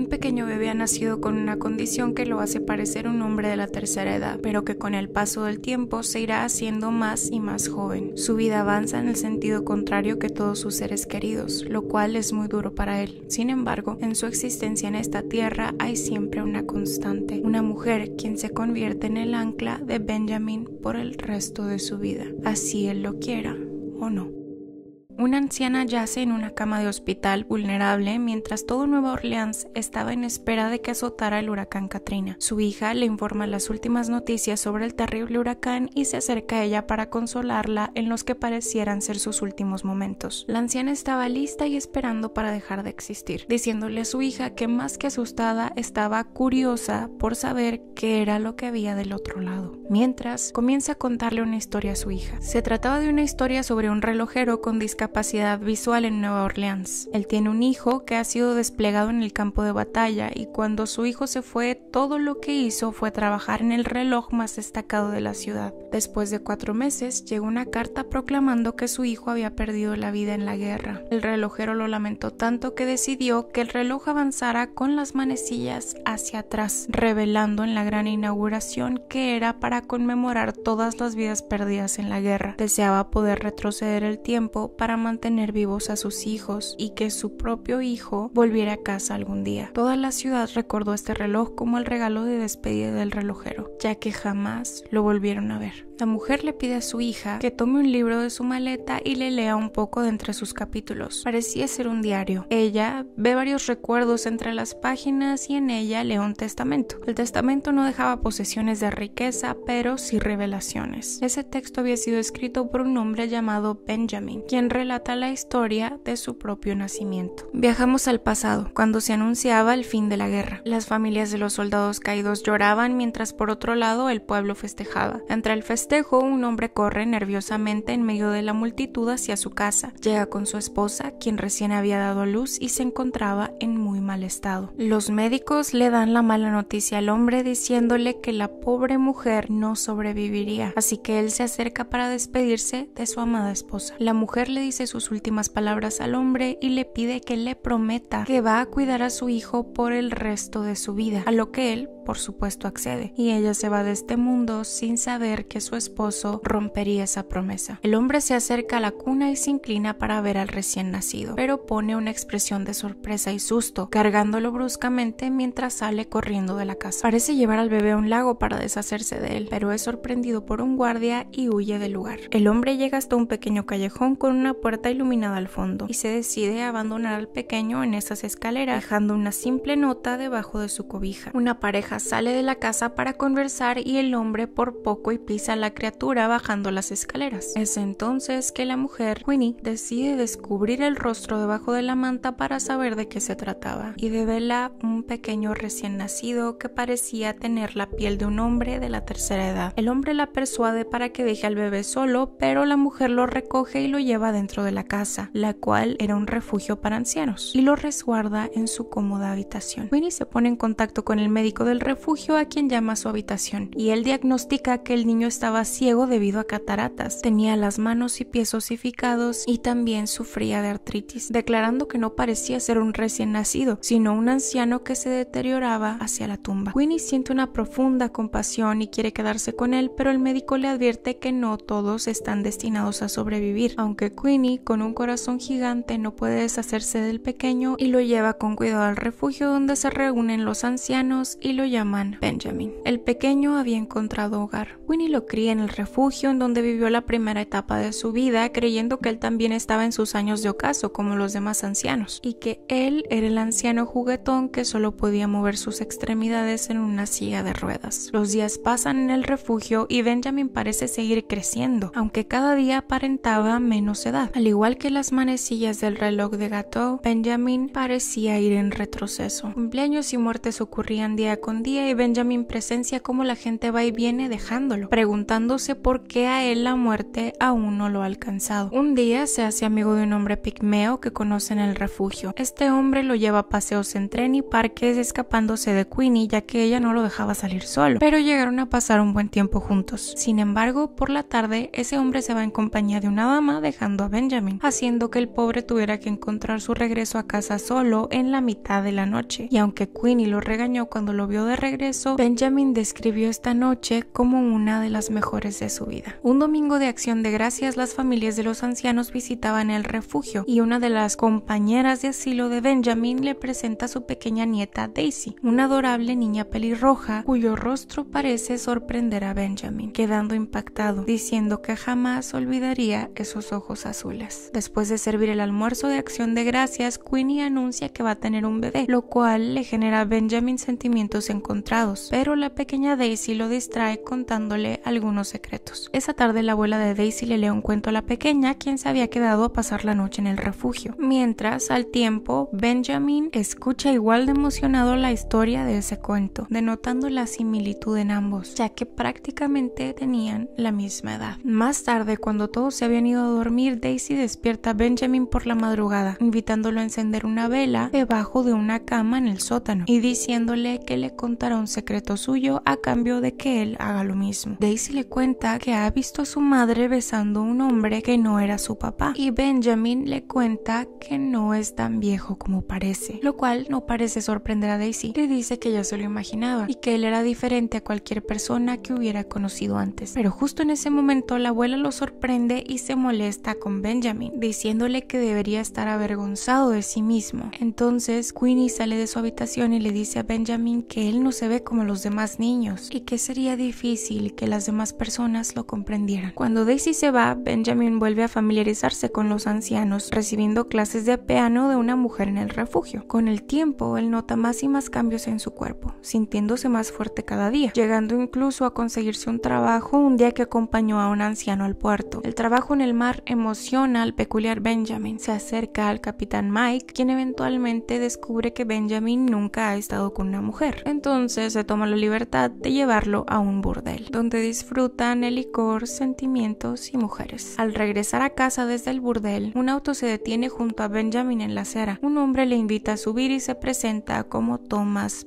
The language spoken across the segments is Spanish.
Un pequeño bebé ha nacido con una condición que lo hace parecer un hombre de la tercera edad, pero que con el paso del tiempo se irá haciendo más y más joven. Su vida avanza en el sentido contrario que todos sus seres queridos, lo cual es muy duro para él. Sin embargo, en su existencia en esta tierra hay siempre una constante, una mujer quien se convierte en el ancla de Benjamin por el resto de su vida, así él lo quiera o no. Una anciana yace en una cama de hospital vulnerable mientras todo Nueva Orleans estaba en espera de que azotara el huracán Katrina. Su hija le informa las últimas noticias sobre el terrible huracán y se acerca a ella para consolarla en los que parecieran ser sus últimos momentos. La anciana estaba lista y esperando para dejar de existir, diciéndole a su hija que más que asustada estaba curiosa por saber qué era lo que había del otro lado. Mientras, comienza a contarle una historia a su hija. Se trataba de una historia sobre un relojero con discapacidad visual en Nueva Orleans. Él tiene un hijo que ha sido desplegado en el campo de batalla y cuando su hijo se fue, todo lo que hizo fue trabajar en el reloj más destacado de la ciudad. Después de cuatro meses, llegó una carta proclamando que su hijo había perdido la vida en la guerra. El relojero lo lamentó tanto que decidió que el reloj avanzara con las manecillas hacia atrás, revelando en la gran inauguración que era para conmemorar todas las vidas perdidas en la guerra. Deseaba poder retroceder el tiempo para mantener vivos a sus hijos y que su propio hijo volviera a casa algún día. Toda la ciudad recordó este reloj como el regalo de despedida del relojero, ya que jamás lo volvieron a ver. La mujer le pide a su hija que tome un libro de su maleta y le lea un poco de entre sus capítulos. Parecía ser un diario. Ella ve varios recuerdos entre las páginas y en ella lee un testamento. El testamento no dejaba posesiones de riqueza, pero sí revelaciones. Ese texto había sido escrito por un hombre llamado Benjamin, quien la historia de su propio nacimiento. Viajamos al pasado, cuando se anunciaba el fin de la guerra. Las familias de los soldados caídos lloraban mientras por otro lado el pueblo festejaba. Entre el festejo, un hombre corre nerviosamente en medio de la multitud hacia su casa. Llega con su esposa, quien recién había dado a luz y se encontraba en muy mal estado. Los médicos le dan la mala noticia al hombre diciéndole que la pobre mujer no sobreviviría, así que él se acerca para despedirse de su amada esposa. La mujer le dice sus últimas palabras al hombre y le pide que le prometa que va a cuidar a su hijo por el resto de su vida, a lo que él, por supuesto, accede, y ella se va de este mundo sin saber que su esposo rompería esa promesa. El hombre se acerca a la cuna y se inclina para ver al recién nacido, pero pone una expresión de sorpresa y susto, cargándolo bruscamente mientras sale corriendo de la casa. Parece llevar al bebé a un lago para deshacerse de él, pero es sorprendido por un guardia y huye del lugar. El hombre llega hasta un pequeño callejón con una puerta iluminada al fondo y se decide abandonar al pequeño en esas escaleras, dejando una simple nota debajo de su cobija. Una pareja sale de la casa para conversar y el hombre por poco y pisa a la criatura bajando las escaleras. Es entonces que la mujer, Winnie, decide descubrir el rostro debajo de la manta para saber de qué se trataba y devela un pequeño recién nacido que parecía tener la piel de un hombre de la tercera edad. El hombre la persuade para que deje al bebé solo, pero la mujer lo recoge y lo lleva dentro de la casa, la cual era un refugio para ancianos, y lo resguarda en su cómoda habitación. Winnie se pone en contacto con el médico del refugio a quien llama a su habitación, y él diagnostica que el niño estaba ciego debido a cataratas, tenía las manos y pies osificados y también sufría de artritis, declarando que no parecía ser un recién nacido, sino un anciano que se deterioraba hacia la tumba. Winnie siente una profunda compasión y quiere quedarse con él, pero el médico le advierte que no todos están destinados a sobrevivir, aunque Winnie, con un corazón gigante, no puede deshacerse del pequeño y lo lleva con cuidado al refugio donde se reúnen los ancianos y lo llaman Benjamin. El pequeño había encontrado hogar. Winnie lo cría en el refugio en donde vivió la primera etapa de su vida, creyendo que él también estaba en sus años de ocaso como los demás ancianos y que él era el anciano juguetón que solo podía mover sus extremidades en una silla de ruedas. Los días pasan en el refugio y Benjamin parece seguir creciendo, aunque cada día aparentaba menos edad al igual que las manecillas del reloj de gato, Benjamin parecía ir en retroceso. Cumpleaños y muertes ocurrían día con día y Benjamin presencia cómo la gente va y viene dejándolo, preguntándose por qué a él la muerte aún no lo ha alcanzado. Un día se hace amigo de un hombre pigmeo que conoce en el refugio. Este hombre lo lleva a paseos en tren y parques escapándose de Queenie ya que ella no lo dejaba salir solo, pero llegaron a pasar un buen tiempo juntos. Sin embargo, por la tarde ese hombre se va en compañía de una dama dejando a Benjamin Benjamin, haciendo que el pobre tuviera que encontrar su regreso a casa solo en la mitad de la noche. Y aunque Queenie lo regañó cuando lo vio de regreso, Benjamin describió esta noche como una de las mejores de su vida. Un domingo de acción de gracias, las familias de los ancianos visitaban el refugio y una de las compañeras de asilo de Benjamin le presenta a su pequeña nieta Daisy, una adorable niña pelirroja cuyo rostro parece sorprender a Benjamin, quedando impactado, diciendo que jamás olvidaría esos ojos azules. Después de servir el almuerzo de acción de gracias, Queenie anuncia que va a tener un bebé, lo cual le genera a Benjamin sentimientos encontrados, pero la pequeña Daisy lo distrae contándole algunos secretos. Esa tarde la abuela de Daisy le lee un cuento a la pequeña, quien se había quedado a pasar la noche en el refugio. Mientras, al tiempo, Benjamin escucha igual de emocionado la historia de ese cuento, denotando la similitud en ambos, ya que prácticamente tenían la misma edad. Más tarde, cuando todos se habían ido a dormir, Daisy Daisy despierta a Benjamin por la madrugada, invitándolo a encender una vela debajo de una cama en el sótano y diciéndole que le contará un secreto suyo a cambio de que él haga lo mismo. Daisy le cuenta que ha visto a su madre besando a un hombre que no era su papá y Benjamin le cuenta que no es tan viejo como parece, lo cual no parece sorprender a Daisy, le dice que ya se lo imaginaba y que él era diferente a cualquier persona que hubiera conocido antes. Pero justo en ese momento la abuela lo sorprende y se molesta con Benjamin, diciéndole que debería estar avergonzado de sí mismo. Entonces, Queenie sale de su habitación y le dice a Benjamin que él no se ve como los demás niños y que sería difícil que las demás personas lo comprendieran. Cuando Daisy se va, Benjamin vuelve a familiarizarse con los ancianos, recibiendo clases de piano de una mujer en el refugio. Con el tiempo, él nota más y más cambios en su cuerpo, sintiéndose más fuerte cada día, llegando incluso a conseguirse un trabajo un día que acompañó a un anciano al puerto. El trabajo en el mar emociona al peculiar Benjamin, se acerca al capitán Mike, quien eventualmente descubre que Benjamin nunca ha estado con una mujer. Entonces se toma la libertad de llevarlo a un burdel, donde disfrutan el licor, sentimientos y mujeres. Al regresar a casa desde el burdel, un auto se detiene junto a Benjamin en la acera. Un hombre le invita a subir y se presenta como Thomas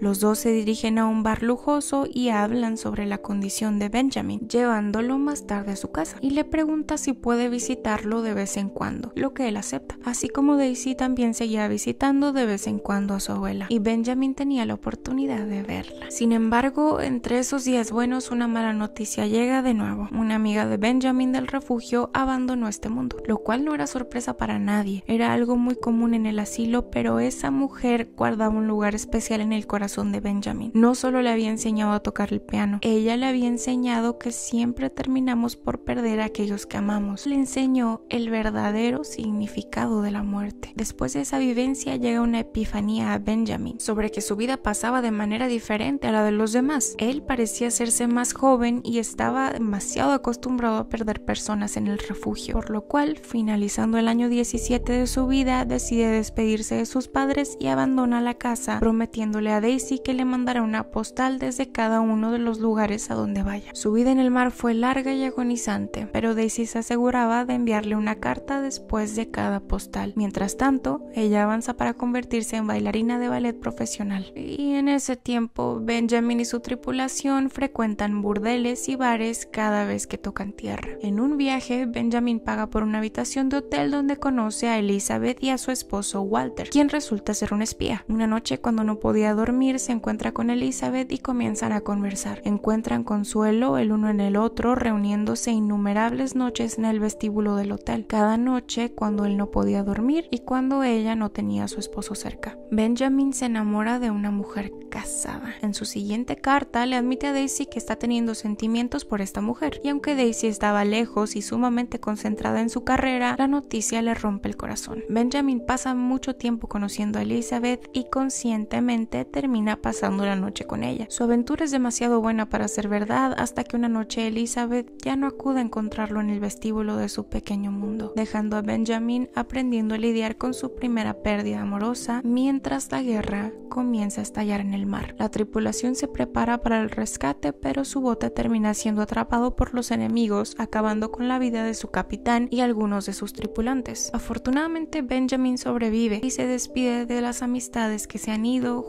los dos se dirigen a un bar lujoso y hablan sobre la condición de Benjamin, llevándolo más tarde a su casa y le pregunta si puede visitarlo de vez en cuando, lo que él acepta. Así como Daisy también seguía visitando de vez en cuando a su abuela y Benjamin tenía la oportunidad de verla. Sin embargo, entre esos días buenos una mala noticia llega de nuevo. Una amiga de Benjamin del refugio abandonó este mundo, lo cual no era sorpresa para nadie. Era algo muy común en el asilo, pero esa mujer guardaba un lugar especial en el corazón de Benjamin. No solo le había enseñado a tocar el piano, ella le había enseñado que siempre terminamos por perder a aquellos que amamos. Le enseñó el verdadero significado de la muerte. Después de esa vivencia llega una epifanía a Benjamin sobre que su vida pasaba de manera diferente a la de los demás. Él parecía hacerse más joven y estaba demasiado acostumbrado a perder personas en el refugio, por lo cual, finalizando el año 17 de su vida, decide despedirse de sus padres y abandona la casa prometiendo le a Daisy que le mandará una postal desde cada uno de los lugares a donde vaya. Su vida en el mar fue larga y agonizante, pero Daisy se aseguraba de enviarle una carta después de cada postal. Mientras tanto, ella avanza para convertirse en bailarina de ballet profesional. Y en ese tiempo, Benjamin y su tripulación frecuentan burdeles y bares cada vez que tocan tierra. En un viaje, Benjamin paga por una habitación de hotel donde conoce a Elizabeth y a su esposo Walter, quien resulta ser un espía. Una noche, cuando no podía a dormir, se encuentra con Elizabeth y comienzan a conversar. Encuentran consuelo el uno en el otro, reuniéndose innumerables noches en el vestíbulo del hotel, cada noche cuando él no podía dormir y cuando ella no tenía a su esposo cerca. Benjamin se enamora de una mujer casada. En su siguiente carta le admite a Daisy que está teniendo sentimientos por esta mujer, y aunque Daisy estaba lejos y sumamente concentrada en su carrera, la noticia le rompe el corazón. Benjamin pasa mucho tiempo conociendo a Elizabeth y conscientemente termina pasando la noche con ella. Su aventura es demasiado buena para ser verdad hasta que una noche Elizabeth ya no acude a encontrarlo en el vestíbulo de su pequeño mundo, dejando a Benjamin aprendiendo a lidiar con su primera pérdida amorosa mientras la guerra comienza a estallar en el mar. La tripulación se prepara para el rescate, pero su bote termina siendo atrapado por los enemigos, acabando con la vida de su capitán y algunos de sus tripulantes. Afortunadamente, Benjamin sobrevive y se despide de las amistades que se han ido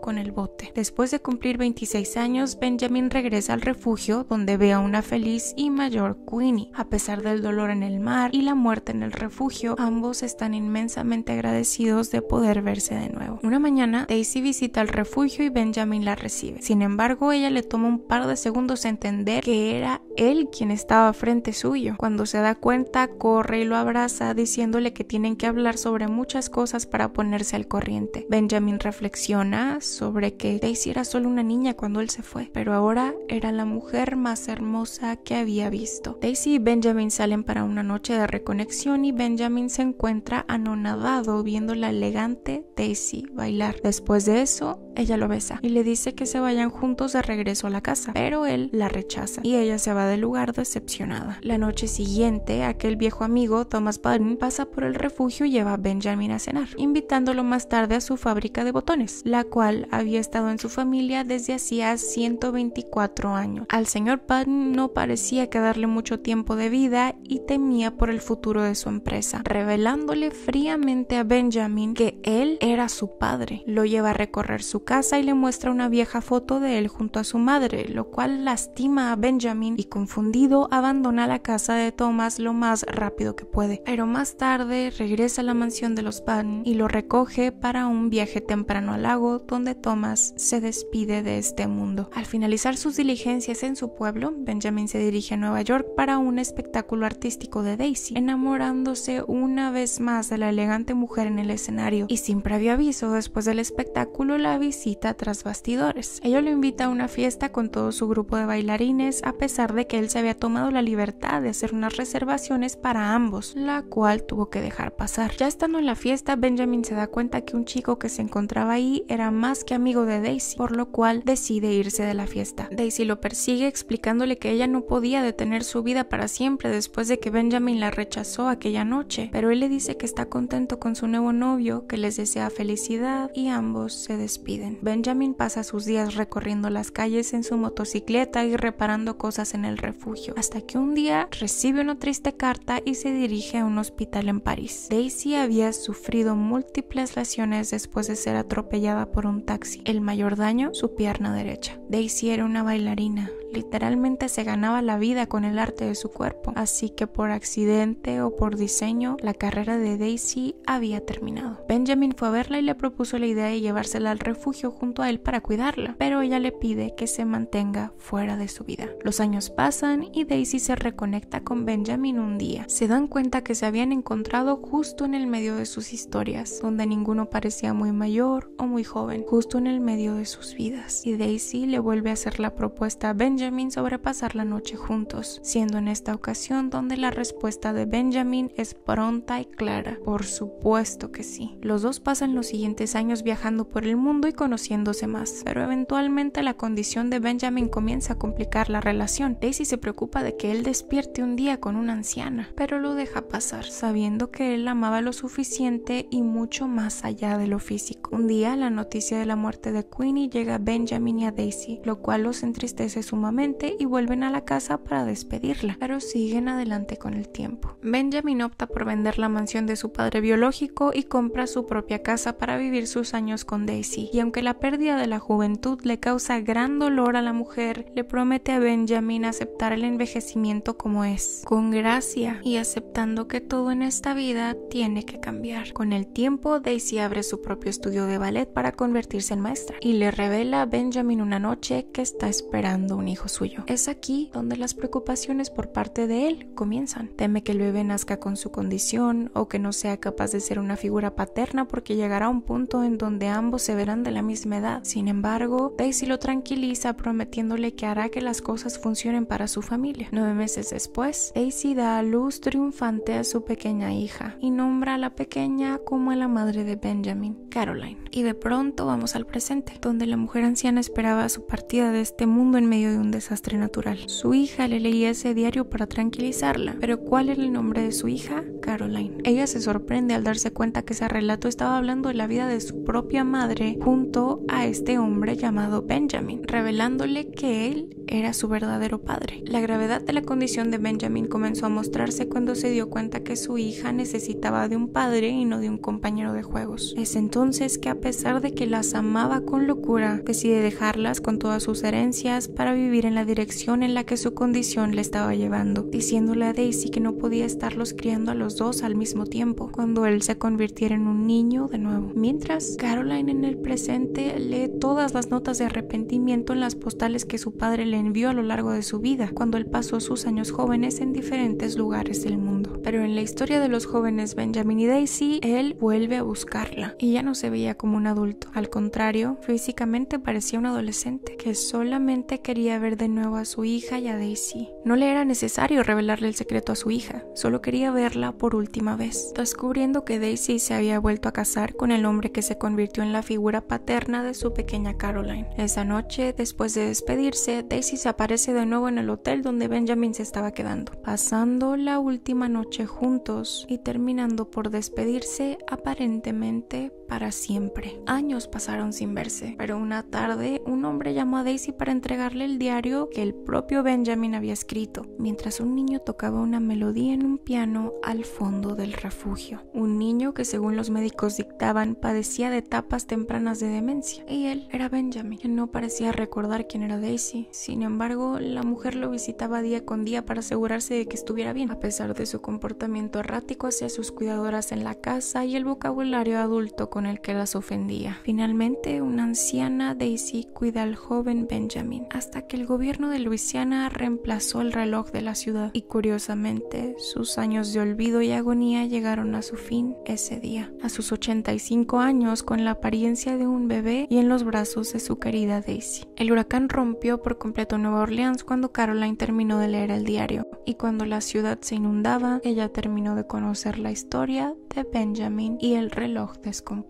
con el bote. Después de cumplir 26 años, Benjamin regresa al refugio donde ve a una feliz y mayor Queenie. A pesar del dolor en el mar y la muerte en el refugio, ambos están inmensamente agradecidos de poder verse de nuevo. Una mañana, Daisy visita el refugio y Benjamin la recibe. Sin embargo, ella le toma un par de segundos entender que era él quien estaba frente suyo. Cuando se da cuenta, corre y lo abraza diciéndole que tienen que hablar sobre muchas cosas para ponerse al corriente. Benjamin reflexiona sobre que Daisy era solo una niña cuando él se fue, pero ahora era la mujer más hermosa que había visto. Daisy y Benjamin salen para una noche de reconexión y Benjamin se encuentra anonadado viendo la elegante Daisy bailar. Después de eso, ella lo besa y le dice que se vayan juntos de regreso a la casa, pero él la rechaza y ella se va del lugar decepcionada. La noche siguiente, aquel viejo amigo, Thomas Button, pasa por el refugio y lleva a Benjamin a cenar, invitándolo más tarde a su fábrica de botones. La cual había estado en su familia desde hacía 124 años. Al señor Patton no parecía quedarle mucho tiempo de vida y temía por el futuro de su empresa, revelándole fríamente a Benjamin que él era su padre. Lo lleva a recorrer su casa y le muestra una vieja foto de él junto a su madre, lo cual lastima a Benjamin y confundido abandona la casa de Thomas lo más rápido que puede. Pero más tarde regresa a la mansión de los Patton y lo recoge para un viaje temprano al lago donde Thomas se despide de este mundo. Al finalizar sus diligencias en su pueblo, Benjamin se dirige a Nueva York para un espectáculo artístico de Daisy, enamorándose una vez más de la elegante mujer en el escenario y sin previo aviso, después del espectáculo la visita tras bastidores. Ella lo invita a una fiesta con todo su grupo de bailarines a pesar de que él se había tomado la libertad de hacer unas reservaciones para ambos, la cual tuvo que dejar pasar. Ya estando en la fiesta, Benjamin se da cuenta que un chico que se encontraba ahí era más que amigo de Daisy, por lo cual decide irse de la fiesta. Daisy lo persigue explicándole que ella no podía detener su vida para siempre después de que Benjamin la rechazó aquella noche, pero él le dice que está contento con su nuevo novio, que les desea felicidad y ambos se despiden. Benjamin pasa sus días recorriendo las calles en su motocicleta y reparando cosas en el refugio, hasta que un día recibe una triste carta y se dirige a un hospital en París. Daisy había sufrido múltiples lesiones después de ser atropellada por un taxi. El mayor daño, su pierna derecha. De era una bailarina, literalmente se ganaba la vida con el arte de su cuerpo, así que por accidente o por diseño la carrera de Daisy había terminado. Benjamin fue a verla y le propuso la idea de llevársela al refugio junto a él para cuidarla, pero ella le pide que se mantenga fuera de su vida. Los años pasan y Daisy se reconecta con Benjamin un día. Se dan cuenta que se habían encontrado justo en el medio de sus historias, donde ninguno parecía muy mayor o muy joven, justo en el medio de sus vidas. Y Daisy le vuelve a hacer la propuesta a Benjamin Benjamin sobre pasar la noche juntos, siendo en esta ocasión donde la respuesta de Benjamin es pronta y clara. Por supuesto que sí. Los dos pasan los siguientes años viajando por el mundo y conociéndose más, pero eventualmente la condición de Benjamin comienza a complicar la relación. Daisy se preocupa de que él despierte un día con una anciana, pero lo deja pasar, sabiendo que él amaba lo suficiente y mucho más allá de lo físico. Un día, la noticia de la muerte de Queenie llega a Benjamin y a Daisy, lo cual los entristece sumamente y vuelven a la casa para despedirla, pero siguen adelante con el tiempo. Benjamin opta por vender la mansión de su padre biológico y compra su propia casa para vivir sus años con Daisy, y aunque la pérdida de la juventud le causa gran dolor a la mujer, le promete a Benjamin aceptar el envejecimiento como es, con gracia y aceptando que todo en esta vida tiene que cambiar. Con el tiempo, Daisy abre su propio estudio de ballet para convertirse en maestra y le revela a Benjamin una noche que está esperando un hijo suyo. Es aquí donde las preocupaciones por parte de él comienzan. Teme que el bebé nazca con su condición o que no sea capaz de ser una figura paterna porque llegará un punto en donde ambos se verán de la misma edad. Sin embargo, Daisy lo tranquiliza prometiéndole que hará que las cosas funcionen para su familia. Nueve meses después, Daisy da a luz triunfante a su pequeña hija y nombra a la pequeña como a la madre de Benjamin, Caroline. Y de pronto vamos al presente, donde la mujer anciana esperaba su partida de este mundo en medio de un desastre natural. Su hija le leía ese diario para tranquilizarla, pero ¿cuál era el nombre de su hija? Caroline. Ella se sorprende al darse cuenta que ese relato estaba hablando de la vida de su propia madre junto a este hombre llamado Benjamin, revelándole que él era su verdadero padre. La gravedad de la condición de Benjamin comenzó a mostrarse cuando se dio cuenta que su hija necesitaba de un padre y no de un compañero de juegos. Es entonces que a pesar de que las amaba con locura, decide dejarlas con todas sus herencias para vivir en la dirección en la que su condición le estaba llevando, diciéndole a Daisy que no podía estarlos criando a los dos al mismo tiempo, cuando él se convirtiera en un niño de nuevo. Mientras, Caroline en el presente lee todas las notas de arrepentimiento en las postales que su padre le envió a lo largo de su vida, cuando él pasó sus años jóvenes en diferentes lugares del mundo. Pero en la historia de los jóvenes Benjamin y Daisy, él vuelve a buscarla, y ya no se veía como un adulto. Al contrario, físicamente parecía un adolescente, que solamente quería ver de nuevo a su hija y a Daisy. No le era necesario revelarle el secreto a su hija, solo quería verla por última vez. Descubriendo que Daisy se había vuelto a casar con el hombre que se convirtió en la figura paterna de su pequeña Caroline. Esa noche, después de despedirse, Daisy se aparece de nuevo en el hotel donde Benjamin se estaba quedando, pasando la última noche juntos y terminando por despedirse aparentemente para siempre. Años pasaron sin verse, pero una tarde un hombre llamó a Daisy para entregarle el diario que el propio Benjamin había escrito, mientras un niño tocaba una melodía en un piano al fondo del refugio. Un niño que según los médicos dictaban padecía de etapas tempranas de demencia, y él era Benjamin, que no parecía recordar quién era Daisy. Sin embargo, la mujer lo visitaba día con día para asegurarse de que estuviera bien, a pesar de su comportamiento errático hacia sus cuidadoras en la casa y el vocabulario adulto con el que las ofendía. Finalmente, una anciana Daisy cuida al joven Benjamin hasta que el gobierno de Luisiana reemplazó el reloj de la ciudad y curiosamente sus años de olvido y agonía llegaron a su fin ese día. A sus 85 años, con la apariencia de un bebé y en los brazos de su querida Daisy. El huracán rompió por completo Nueva Orleans cuando Caroline terminó de leer el diario y cuando la ciudad se inundaba, ella terminó de conocer la historia de Benjamin y el reloj descompuesto.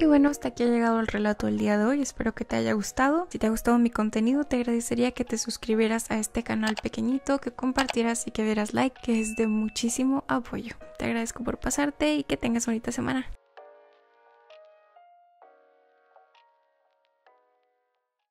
Y bueno, hasta aquí ha llegado el relato del día de hoy, espero que te haya gustado. Si te ha gustado mi contenido, te agradecería que te suscribieras a este canal pequeñito, que compartieras y que dieras like, que es de muchísimo apoyo. Te agradezco por pasarte y que tengas bonita semana.